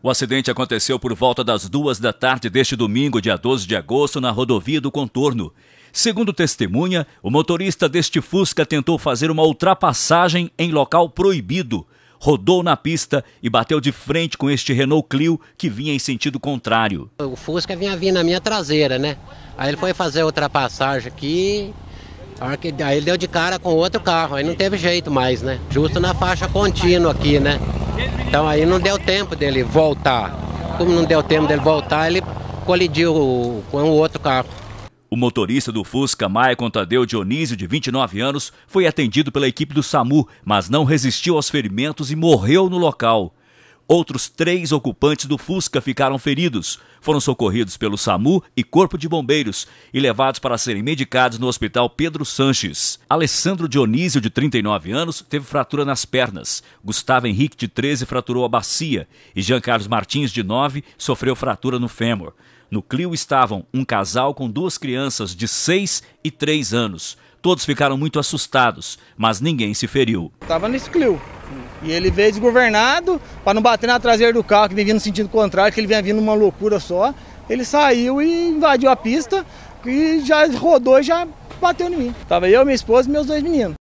O acidente aconteceu por volta das duas da tarde deste domingo, dia 12 de agosto, na rodovia do Contorno. Segundo testemunha, o motorista deste Fusca tentou fazer uma ultrapassagem em local proibido, rodou na pista e bateu de frente com este Renault Clio que vinha em sentido contrário. O Fusca vinha vindo na minha traseira, né? Aí ele foi fazer a ultrapassagem aqui, aí ele deu de cara com outro carro, aí não teve jeito mais, né? Justo na faixa contínua aqui, né? Então aí não deu tempo dele voltar. Como não deu tempo dele voltar, ele colidiu com o outro carro. O motorista do Fusca Maicon Tadeu Dionísio, de 29 anos, foi atendido pela equipe do SAMU, mas não resistiu aos ferimentos e morreu no local. Outros três ocupantes do Fusca ficaram feridos. Foram socorridos pelo SAMU e Corpo de Bombeiros e levados para serem medicados no Hospital Pedro Sanches. Alessandro Dionísio, de 39 anos, teve fratura nas pernas. Gustavo Henrique, de 13, fraturou a bacia. E Jean Carlos Martins, de 9, sofreu fratura no fêmur. No Clio estavam um casal com duas crianças de 6 e 3 anos. Todos ficaram muito assustados, mas ninguém se feriu. Estava nesse Clio. E ele veio desgovernado, para não bater na traseira do carro que vinha vindo no sentido contrário, que ele vinha vindo uma loucura só. Ele saiu e invadiu a pista e já rodou e já bateu em mim. Tava eu, minha esposa e meus dois meninos.